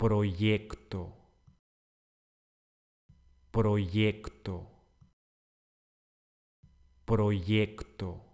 proyecto, proyecto, proyecto.